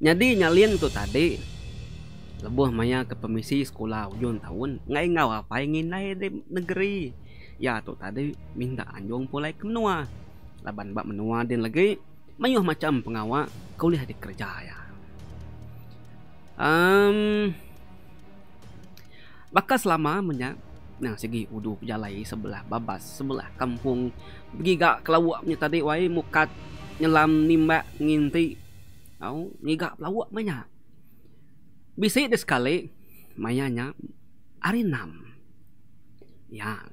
jadi nyalin tuh tadi lebih maya ke pemisi sekolah ujung tahun nggak ingat apa ingin naik di negeri ya tuh tadi minta anjung pulai ke menua laban bak menua dan lagi mayuh macam pengawak kuliah di kerja ya um, bakal selama menya nah segi udu jalai sebelah babas sebelah kampung gigak kelawak tadi wai mukat nyelam nimbak nginti. Au ngigap lawak manya. Bisi de sekali mayanya hari enam. Ya.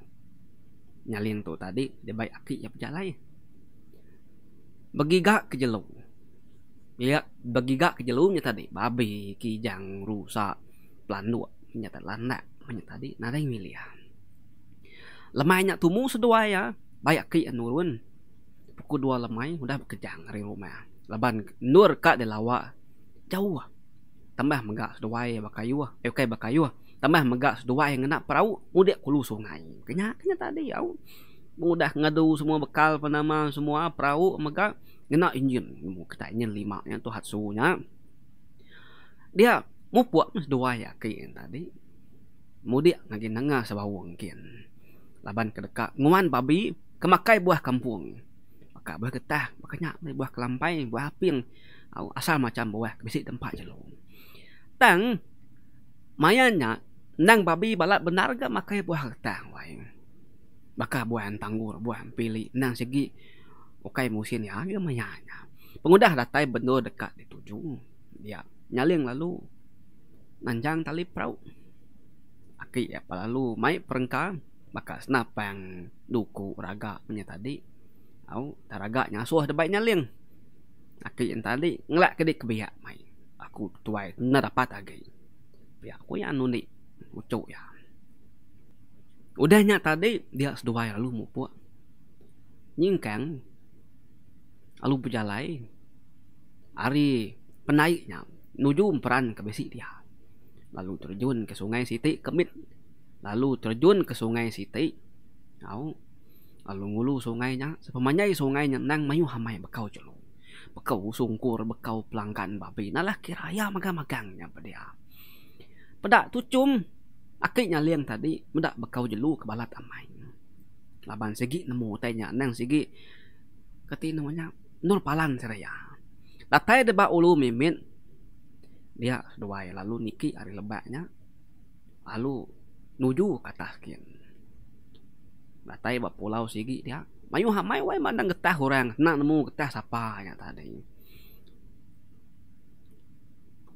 Nyalin tu tadi de bai aki ya pejalai. Bagi gak kejelung, Ya, bagi gak kejelungnya tadi. Babi, kijang, rusak, pelandu, nyata landa, nyata tadi, nada yang milih. Lemahnya tumu sedua ya, banyak ki anurun. Pukul dua lemai udah bekejang hari rumah laban nur ka de lawa jauh ah tambah mega seduai bakayu ah eh kai bakayu ah tambah mega seduai ngena perahu mudik kulu sungai kenya kenya tadi au mudah ngadu semua bekal panama semua perahu mega ngena injin mu kita injin lima yang tu hatsunya dia mu puak seduai ya kai tadi mudik ngagin nengah sebawang kian laban kedekat nguman babi kemakai buah kampung kak buah getah makanya buah kelampai buah aping asal macam buah bisik tempat je lo tang mayanya nang babi balat benar ga makai buah ketah, wai maka buah tanggur buah pili nang segi okai musim ya ge mayanya pengudah datai bendo dekat dituju dia nyaling lalu nanjang tali perahu aki ya lalu mai perengka maka senapang duku raga punya tadi au taragaknya asuh terbaiknya leng aku yang tadi ngelak ke dik kebiak mai aku tuai na dapat agi pi aku yang anu ni ucu ya udahnya tadi dia sedua lalu mupu nyingkang lalu berjalan ari penaiknya nuju peran ke besi dia lalu terjun ke sungai Siti kemit lalu terjun ke sungai Siti au Alungulu sungainya, sepamanya sungainya nang mayu hamai bekau jelu. Bekau sungkur, bekau pelanggan babi. Nalah kira ya magang-magangnya pada Pada tucum, akiknya liang tadi, mendak bekau jelu kebalat amai. Laban segi nemu tanya nang segi kati namanya nur palan seraya. Latai deba ulu mimin, dia sudah ya, lalu niki hari lebaknya, lalu nuju ke atas kini. Datai buat pulau sigi dia. Mayu hamai wai mandang getah orang. Nak nemu getah siapa yang tadi.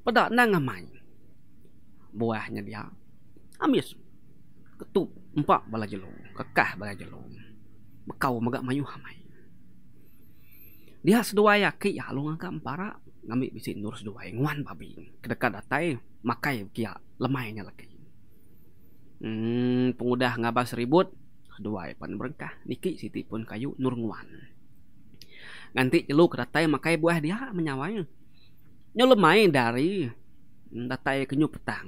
Pedak nang amai. Ah Buahnya dia. Amis. Ketup empat bala jelung. Kekah bala jelung. Bekau megak mayu hamai. Dia sedua ya ah, ki halung ah, angka empara. Ngambil bisi nur sedua ngwan wan babi. Kedekat datai. Makai kia lemainya lagi. Hmm, pengudah ngabas ribut Kedua pun berkah Niki Siti pun kayu Nur Nguan Ganti nyeluk ke Makai buah dia menyawai Nyelemai dari hmm, Datai kenyu petang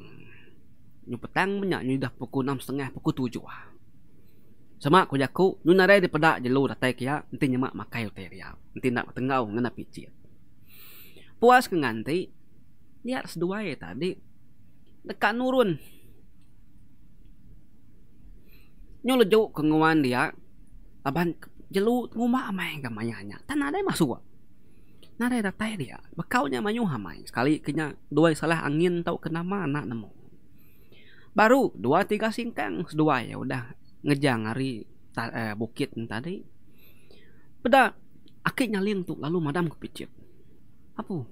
Nyu petang menyak nyu dah pukul enam setengah Pukul tujuh Sama aku jaku Nyu narai di pedak jelu datai kia ya, Nanti nyemak makai utai Nanti nak tengau Ngana picit Puas ke nganti Lihat seduai ya tadi Dekat nurun nyu leju lah ke ngawan dia laban jelu nguma amai gamanya hanya tanah ada masuk gua nare datai dia bekau nya manyu hamai sekali kenya dua salah angin tau kena mana nemu baru dua tiga singkang dua ya udah ngejang hari eh, bukit tadi peda akik nyaling tu lalu madam kepicit. Apu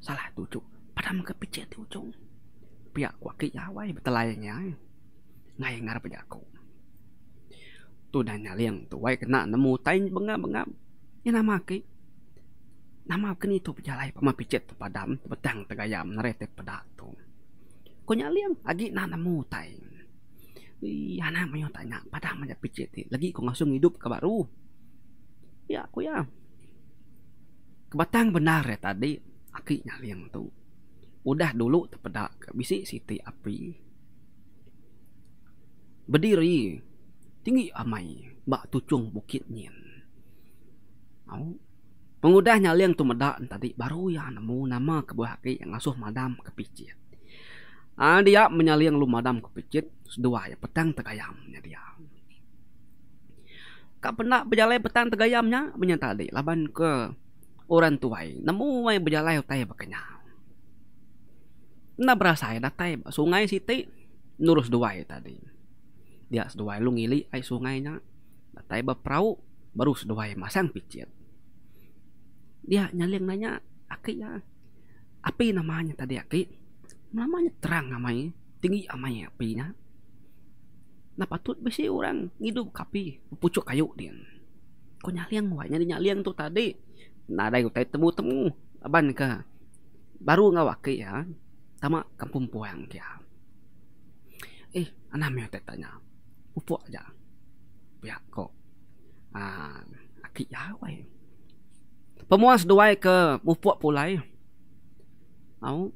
salah tujuh, cuk padam kepicit tujuh. tu cung pihak kuakik ya wai betelainya eh. ngayang ngarep aja aku tu dah nyali yang tu wai kena nemu tain benga benga ni ya, nama ke nama ke ni tu pejalai pama picit tu padam petang tegayam narete pedatu ko nyali yang agi na nemu tain i ana mayo tanya padam aja picit ti lagi ko ngasung hidup ke baru ya ko ya Batang benar ya tadi aki nyali yang tu udah dulu te tepedak bisi siti api berdiri tinggi amai ah, bak tucung bukit nyin au pengudah nyaleng tu meda tadi baru ya nemu nama kebuah ki yang asuh madam kepicit ah dia menyaleng lu madam kepicit dua ya petang tegayam nya dia kak pernah berjalan petang tegayamnya menyata tadi laban ke orang tuai nemu mai berjalan utai bekenya na berasa ya datai sungai siti nurus dua ya tadi dia seduai lu ngili ai sungainya lah, tai ba prau baru seduai masang picit dia nyaling nanya aki ya apa namanya tadi aki namanya terang amai tinggi amai apinya nah patut besi orang hidup kapi pucuk kayu dia kok nyaling wanya nyaling tu tadi nah ada yang temu temu aban ke baru ngawaki ya sama kampung puang eh, ya eh anak meyotet tetanya. Upok aja. biak ko. Ah, aki ya Pemuas duai ke upok pulai. Au.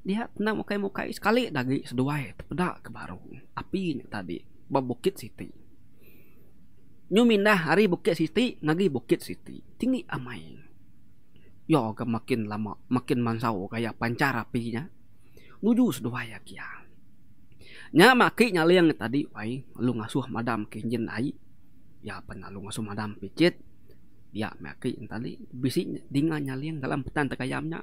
Dia nak mukai mukai sekali lagi seduai pedak ke baru api ni tadi bukit siti Nyu nyumindah hari bukit siti nagi bukit siti tinggi amai yo ke makin lama makin mansau kayak pancar apinya nuju seduai ya nya maki nya liang tadi wai lu ngasuh madam kinjen ai ya pernah lu ngasuh madam picit dia ya, maki tadi bisi dinga nya liang dalam petan tekayamnya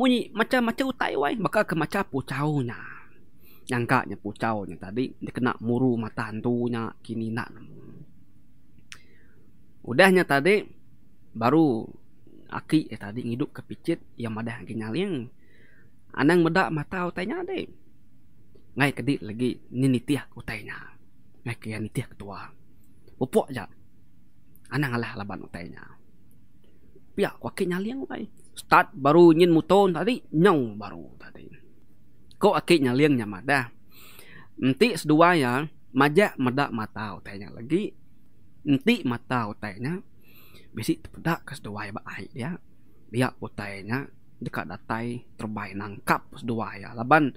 munyi macam-macam utai wai maka ke macam pucau nya nyangka nya pucau nya tadi dikena muru mata antunya kini nak udahnya tadi baru aki eh, tadi ngiduk ke picit yang madah ginyaling anang meda mata utainya deh ngai kedi lagi ni nitiah utainya ngai ke ya, nitiah ketua upok ja anang alah laban utainya pia wakil liang ngai start baru nyin muton tadi nyong baru tadi ko akik nyaliang mada, nanti sedua ya majak meda mata utainya lagi nanti mata utainya besi tepedak ke sedua ya ai ya dia utainya dekat datai terbaik nangkap sedua ya laban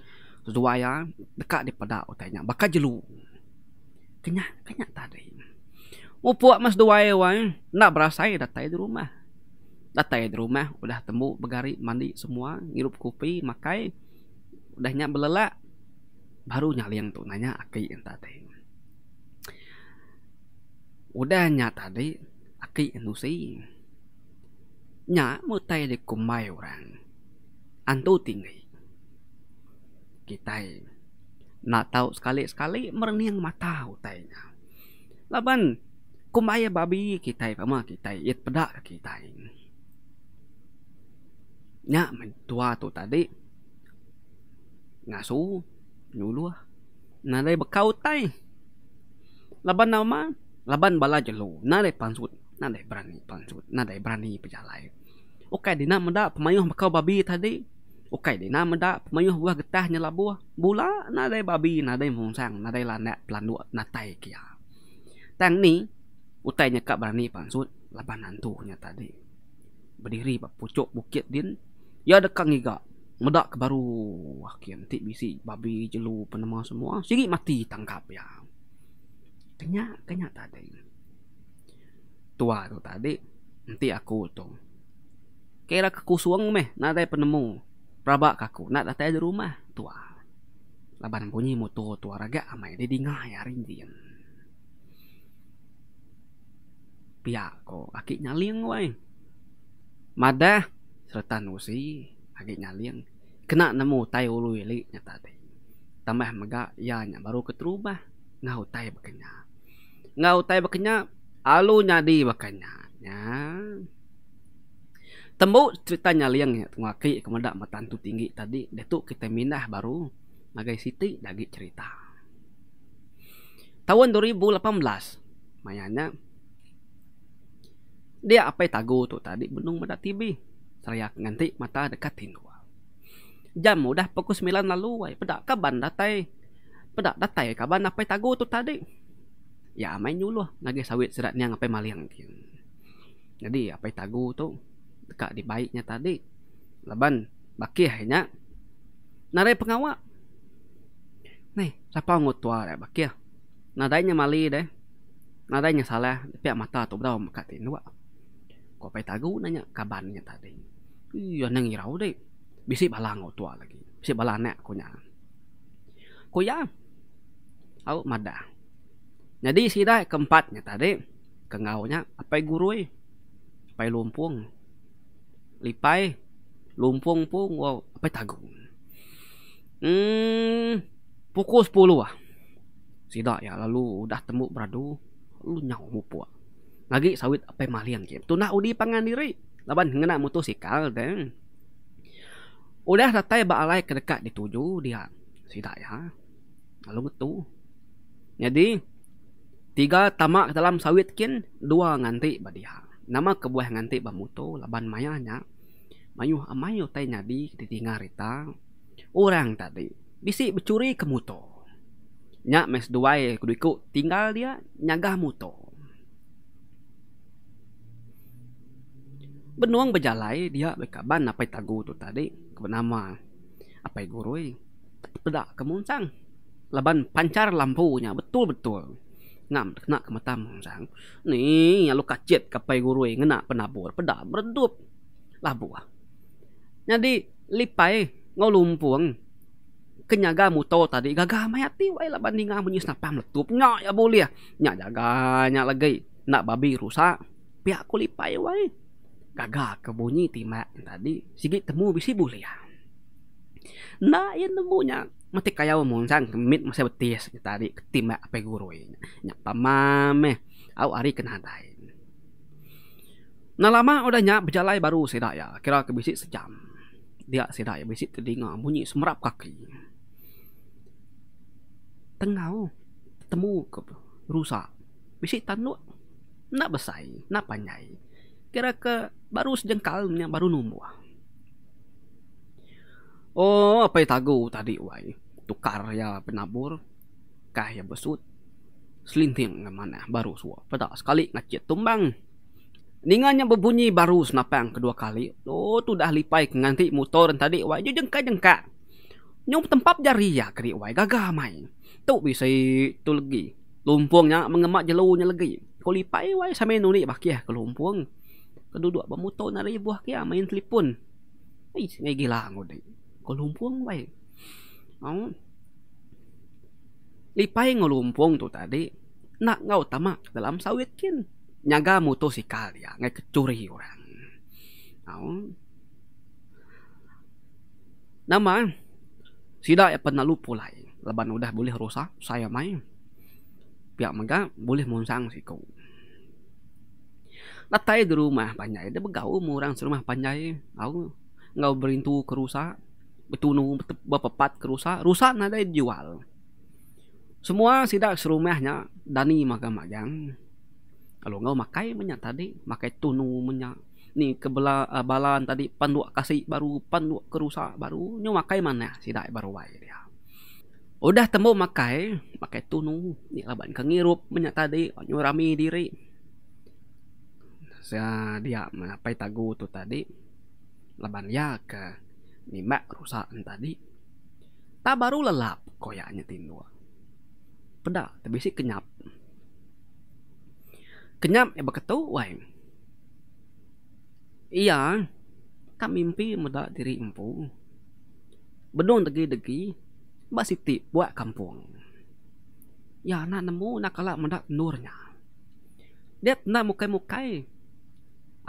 zuaya dekat daripada utainya bakal jelu kenyak kenyak tadi upuak oh, mas duaya wan nak berasai datai di rumah datai di rumah udah temu begari mandi semua ngirup kopi makai udahnya belelak baru nyali yang tu nanya aki yang tadi udah nyat tadi aki endusi nyak mutai di kumai orang antu tinggi kita nak tahu sekali-sekali yang mata utainya laban kumaya babi kita pama kita yet pedak kita nya mentua tu tadi ngasu nyulu ah nalai bekau tai laban nama laban bala jelu nalai pansut nalai berani pansut nalai berani pejalai okay dina meda pemayuh bekau babi tadi Okey, đấy nam đã mấy hôm vừa ta như là bùa bùa lá na đây bà bi na đây mồm sang na đây là nẹt na tay tang ni, utai nyekak nhà cả bà ní bản suốt berdiri bà pucuk bukit din ya ada kang iga medak ke baru wah kian ti bisi babi jelu penama semua sigi mati tangkap ya kenyak kenyak tadi tua tu tadi nanti aku tu kira kekusuang meh nadai penemu Rabak kaku nak datang ke rumah tua. Laban bunyi motor tua raga amai di dingah ya rindian. Pihak ko akik nyaling wai. Madah Serta nusi akik nyaling. Kena nemu tai ulu ili nyata tadi. Tambah mega ya nya baru ke rumah ngau tai bekenya. Ngau tai bekenya alunya di bekenya. Nah. Ya. Temu ceritanya liang ya, ngaki kemana matantu tinggi tadi, dia tu kita minah baru, magai siti lagi cerita. Tahun 2018, mayanya, dia apa tagu tu tadi, benung mada TV, teriak nganti mata dekat gua. Jam udah pukul sembilan lalu, wai, pedak kaban datai, pedak datai kaban apa tagu tu tadi. Ya main dulu, lagi sawit seratnya ngapai maliang. Jadi apa tagu tu, teka di baiknya tadi leban baki hanya nare pengawa nih siapa ngutua ya baki ya mali deh nadanya salah tapi mata tuh berapa makatin dua kau pay tagu nanya kabarnya tadi iya neng irau deh bisa balang ngutua lagi bisa balane aku nya aku ya aku mada jadi si dah keempatnya tadi kengau nya, apa guru eh apa lumpung lipai lumpung pun wow apa tagu hmm pukul sepuluh ah sidak ya lalu dah temu beradu lu nyau mupu ah. lagi sawit apa maliang ke tu nak udi pangan diri laban ngena motosikal dan udah ratai baalai ke dekat dituju dia sidak ya lalu betul jadi tiga tamak dalam sawit kin dua nganti badia nama kebuah nganti bamuto laban mayanya mayu amayu tai nadi ditinggal rita orang tadi bisi bercuri ke muto nya mes duai kudu tinggal dia nyagah muto benuang bejalai dia bekaban apa tagu tu tadi ke kebenama apa guru pedak kemuncang laban pancar lampunya betul betul ngam kena ke mata muncang ni lalu kacet kapai guru ngena penabur pedak meredup labuah nyadi lipai ngolumpuang kenyaga muto tadi gaga mayati wai la bandinga munyus napam letup nya ya boleh ya. nya nak babi rusak pihak ku lipai wai gaga kebunyi timak tadi sigi temu bisi boleh ya. yang temunya mati kaya umum kemit masih betis tadi timak apa guru ini nya pamame eh, au ari lama udahnya berjalan baru sedak ya. kira kebisik sejam dia sedar yang mesti terdengar bunyi semerap kaki. Tengau oh. temu ke rusak. Mesti tanduk nak besai, nak panjai. Kira ke baru sejengkal yang baru numbuh. Oh, apa yang tagu tadi wai? Tukar ya penabur kah ya besut. Selinting ke mana baru suap. Pada sekali ngacit tumbang. Ningannya berbunyi baru senapang kedua kali. Oh, tu dah lipai nganti motor tadi. Wai, jo jengka-jengka. Nyom tempat jari ya, kiri wai gagah mai. Tu bisa tu lagi. Lumpungnya mengemak jelunya lagi. Ko lipai wai sampai nuri baki ah, ke lumpung. Keduduk bermotor nari buah kia ah, main telefon. Ai, ngai gila ngode. Ko lumpung wai. Oh. Lipai ngelumpung tu tadi. Nak ngau tamak dalam sawit kin nyaga si ya ngai kecuri orang tahu nama eh? sida ya pernah lupa lai eh? leban udah boleh rusak saya mai pihak mega boleh munsang si kau Latai di rumah panjai, dia begau murang serumah panjai, eh? tahu ngau berintu kerusak, betunu pat kerusak, rusak nadai dijual. Semua sidak serumahnya Dani maga magang kalau engkau makai menya tadi makai tunu menya ni kebela uh, ah, balan tadi pandu kasih baru pandu kerusak baru nyu makai mana sidai baru wai dia udah temu makai makai tunu ni laban kengirup menya tadi nyu rami diri saya dia apa tagu tu tadi laban ya ke ni mak rusak tadi tak baru lelap koyaknya tindua pedak tapi sih kenyap Kenyam yang berkata Wai Ia Kak mimpi muda diri impu Benung degi-degi Mbak Siti buat kampung Ya nak nemu nak kalah muda nurnya Dia nak mukai-mukai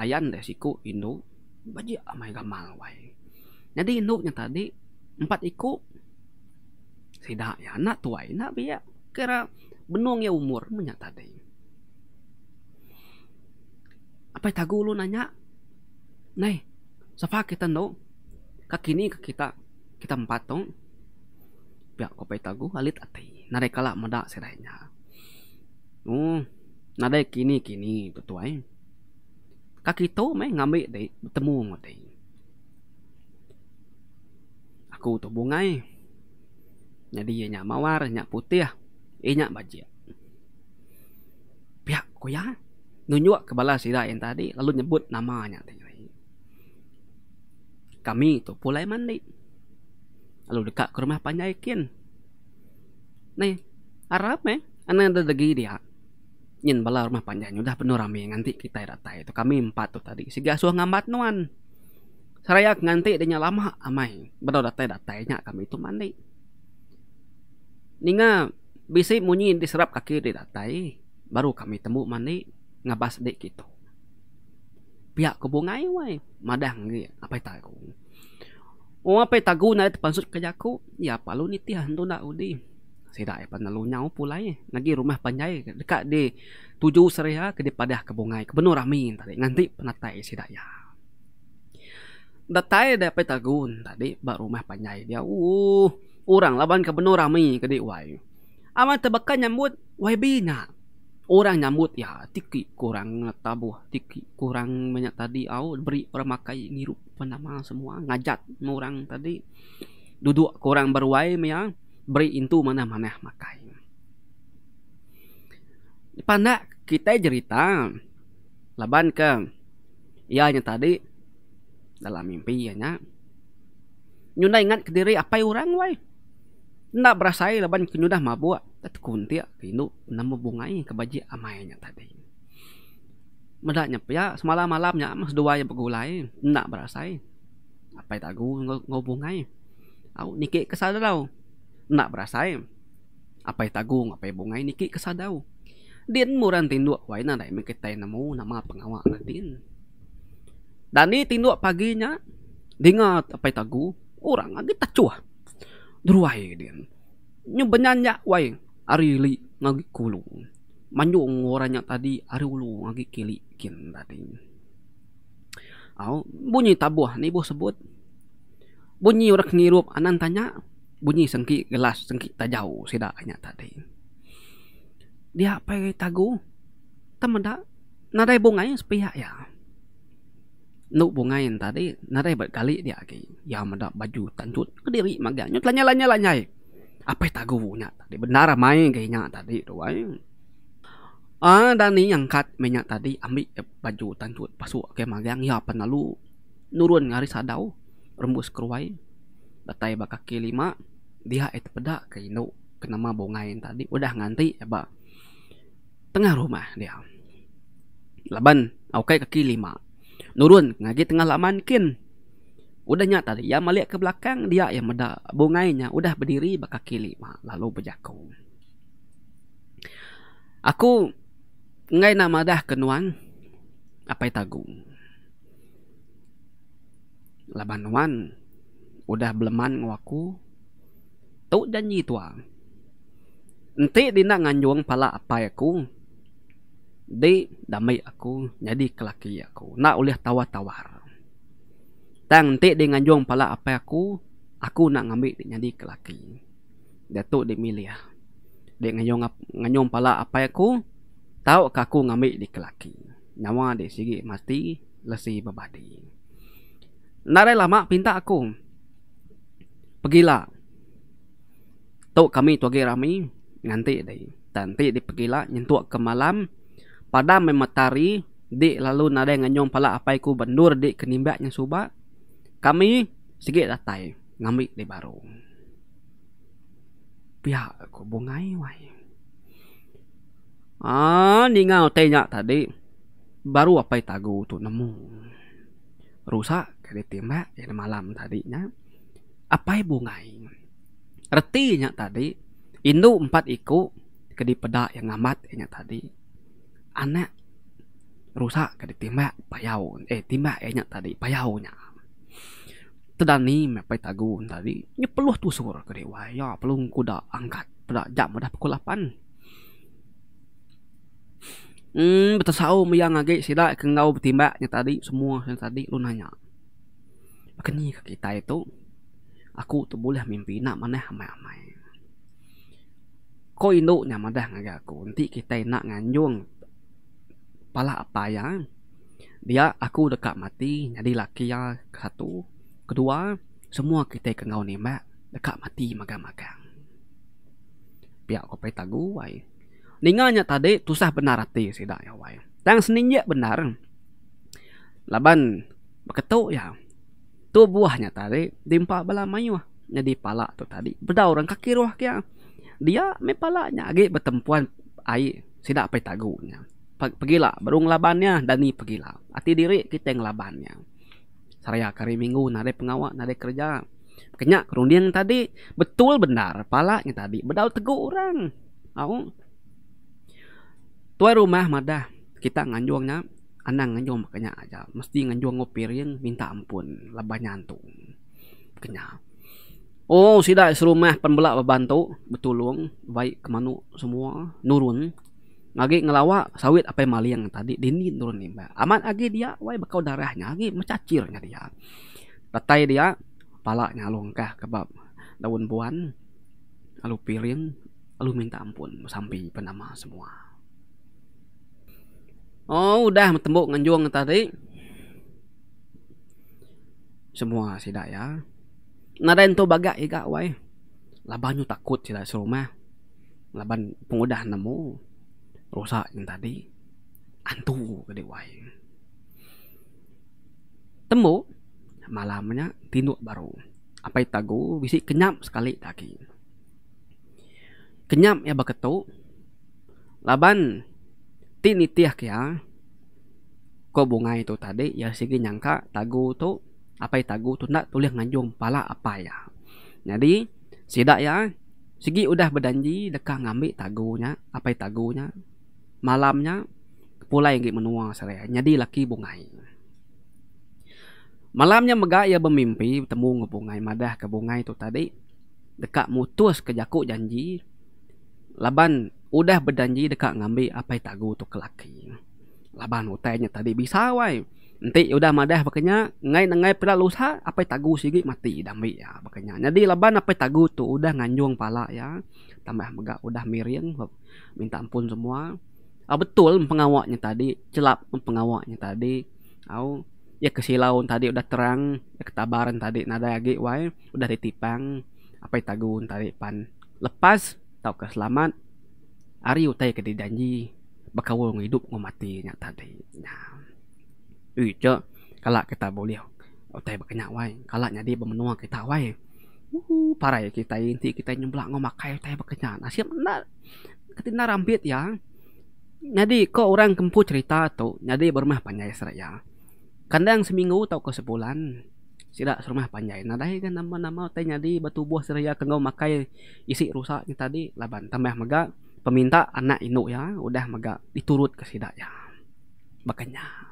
Ayan dah siku indu Baji amai gamal wai Jadi indu yang tadi Empat ikut Sida ya nak tuai nak biak Kira benung umur menyatakan tadi sampai lu nanya nai sapa kita no kakini ke kita kita empatong biar ko pai tagu alit atai narai kala meda sirainya oh narai kini kini tu Kaki tu mai ngambi de bertemu ngote aku tu bungai jadi ia ya nyak mawar nyak putih ia ya. eh, nyak bajik pihak ya nunjuk kepala sida yang tadi lalu nyebut namanya kami itu pulai mandi lalu dekat ke rumah panjaikin nih harap eh anak ada degi dia nyin bala rumah panjang sudah penuh rame nganti kita rata itu kami empat tu tadi si gasuh ngambat nuan saya nganti dinya lama amai benar datai datainya kami itu mandi ninga bisi munyi diserap kaki di datai baru kami temu mandi ngabas dek kita pihak kebungai wei madang ni apa tak aku oh apa tak guna itu pansut kerja aku ya palu lu ni tiah tu nak udi saya dah apa nyau pula eh. lagi rumah panjai dekat di tuju seria ah, ke di padah kebungai kebenar amin tadi nanti penatai saya ya datai dah apa tak tadi bak rumah panjai dia uh orang laban kebenar amin ke di wai amat terbakar nyambut wai bina orang nyambut ya tiki kurang tabuh tiki kurang banyak tadi au beri orang makai ngirup penama semua ngajat orang tadi duduk kurang berwai ya beri intu mana mana makai pandak kita cerita laban ke ya yang tadi dalam mimpi ya nyunda ingat ke diri apa orang wai nak berasai lah banyak kenyudah mabuk. Tapi kunti lah. Kini nama bungai kebaji amainya tadi. Medaknya pia semalam malamnya mas dua yang bergulai. Nak berasai Apa yang tak ngobungai. Aku nikik kesadau. Nak berasai Apa yang tagung, apa yang bungai nikik kesadau. Din muran tinduk wai na dai mikitai namu nama pengawak natin. Dan ini tinduk paginya dengar apa tagu orang lagi tak cuah. Druay din. Nyo banyanya way ari li ngagi kulu. Manyong ngoranya tadi ari ulu ngagi kili kin tadi. Au bunyi tabuh ni bo sebut. Bunyi urak ngirup anan tanya bunyi sengki gelas sengki tajau sida anya tadi. Dia apa tagu? Temeda nadai bungai sepiak ya nuk bungai tadi narai bat kali dia ke ya mada baju tanjut kediri maganya tanya lanya lanya apa tagu nya tadi benar lah, mai gayanya tadi tu ah dan ni yang kat menyak tadi ambil eh, baju tanjut pasuk ke magang ya penalu nurun ngari sadau rembus keruai datai ba kaki lima dia itu eh pedak ke indo kenama bungai tadi udah nganti eh, ba tengah rumah dia laban okay kaki lima Nurun ngaji tengah laman kin. Udah nyata dia ya, melihat ke belakang dia yang meda bungainya udah berdiri bakaki lima lalu berjaku. Aku ngai nama dah kenuan. apa tagung. Laban wan udah beleman ngaku tu janji tuang. Nanti dina nganjuang pala apa aku ya di damai aku jadi kelaki aku nak oleh tawar tawar tang ti dengan juang pala apa aku aku nak ngambil jadi kelaki datu di milia lah. di nganyong nganyong pala apa aku tahu ka aku ngambil di kelaki nama di sigi mati lesi babadi narai lama pinta aku pergilah tu kami tu ge rami nganti di nanti di pergilah nyentuk ke malam pada mematari di lalu nada yang nyong pala apa iku bendur di kenimbak nya suba kami sikit datai ngambil di baru pihak aku bungai wai ah ni ngau tanya tadi baru apa tagu tu nemu rusak kali tembak yang malam tadinya apa bungai nya tadi induk empat iku kedipeda yang amat yang tadi anak rusak kada timba payau eh timba eh nya tadi payau nya ni me pai tagu tadi nya perlu tusur kada waya perlu kuda angkat pada jam dah pukul 8 hmm betul sao meyang lagi. Sila kengau timba yang tadi semua yang tadi lu nanya kini ke kita itu aku tu boleh mimpi nak mana amai-amai Kau induknya madah ngaji aku. Nanti kita nak nganjung pala apa yang dia aku dekat mati jadi laki yang satu kedua semua kita kengau ni mak dekat mati magang-magang pihak kopi tagu wai ningannya tadi tusah benar hati sidak ya wai tang seninya benar laban beketu ya tu buahnya tadi dimpa bala mayu jadi pala tu tadi beda orang kaki ruah kia dia me palanya agi bertempuan air sidak petagunya tagunya pergilah baru labannya, dan ni pergilah hati diri kita yang ngelabannya saya hari minggu nade pengawak nade kerja kenyak kerundian tadi betul benar Pala palanya tadi bedal teguh orang au tuai rumah madah kita nganjuangnya anak nganjuang makanya aja mesti nganjuang ngopir yang minta ampun lebah nyantung kenyak Oh, sida serumah pembelak bantu betulung baik kemanu semua nurun ngagi ngelawa sawit apa mali yang tadi dini turun nih mbak aman agi dia wae bekau darahnya agi mencacirnya dia tetai dia palaknya longkah kebab daun buan lalu piring lalu minta ampun sampai penama semua oh udah tembok nganjung tadi semua sida ya naren tu bagak ika wae labanyu takut sida serumah laban pengudah nemu rosak yang tadi hantu gede wai temu malamnya tinduk baru apa itu tagu bisik kenyam sekali daki kenyam ya baketu laban tini tiah ya kok bunga itu tadi ya sigi nyangka tagu tu apa itu tagu tu nak tulih nganjung pala apa ya jadi sidak ya sigi udah berjanji dekat ngambil tagunya apa itu tagunya malamnya pulai ke menua saya nyadi laki bunga. malamnya megah ia bermimpi bertemu ke bunga. madah ke bunga itu tadi dekat mutus ke jakuk janji laban udah berjanji dekat ngambil apa tagu tu ke laki laban utainya tadi bisa wai nanti udah madah bakanya ngai nengai pada lusa apa tagu sigi mati dambi ya bakanya jadi laban apa tagu tu udah nganjung pala ya tambah megah udah miring minta ampun semua Aku ah, betul pengawaknya tadi, celap pengawaknya tadi. Aku ya kesilauan tadi udah terang, ya ketabaran tadi nada lagi wae udah ditipang apa tagun tadi pan lepas tau ke selamat. Ari utai ke janji bakal wong hidup mati nyak tadi. Nah. Ui, cok, kalak kita boleh utai bakanya wae, kalak nyadi bemenua kita wae. Uhu, parah ya kita inti kita nyemplak ngomakai utai bakanya. Nasib nak ketina rambit ya. Nadi ko orang kempu cerita tu, nadi bermah panjai seraya. Kadang seminggu atau ke sebulan, sidak serumah panjai. Nadai kan nama-nama tanya nadi batu buah seraya kengau makai isi rusak ni tadi laban tambah mega peminta anak induk ya, udah mega diturut ke sidak ya. Makanya.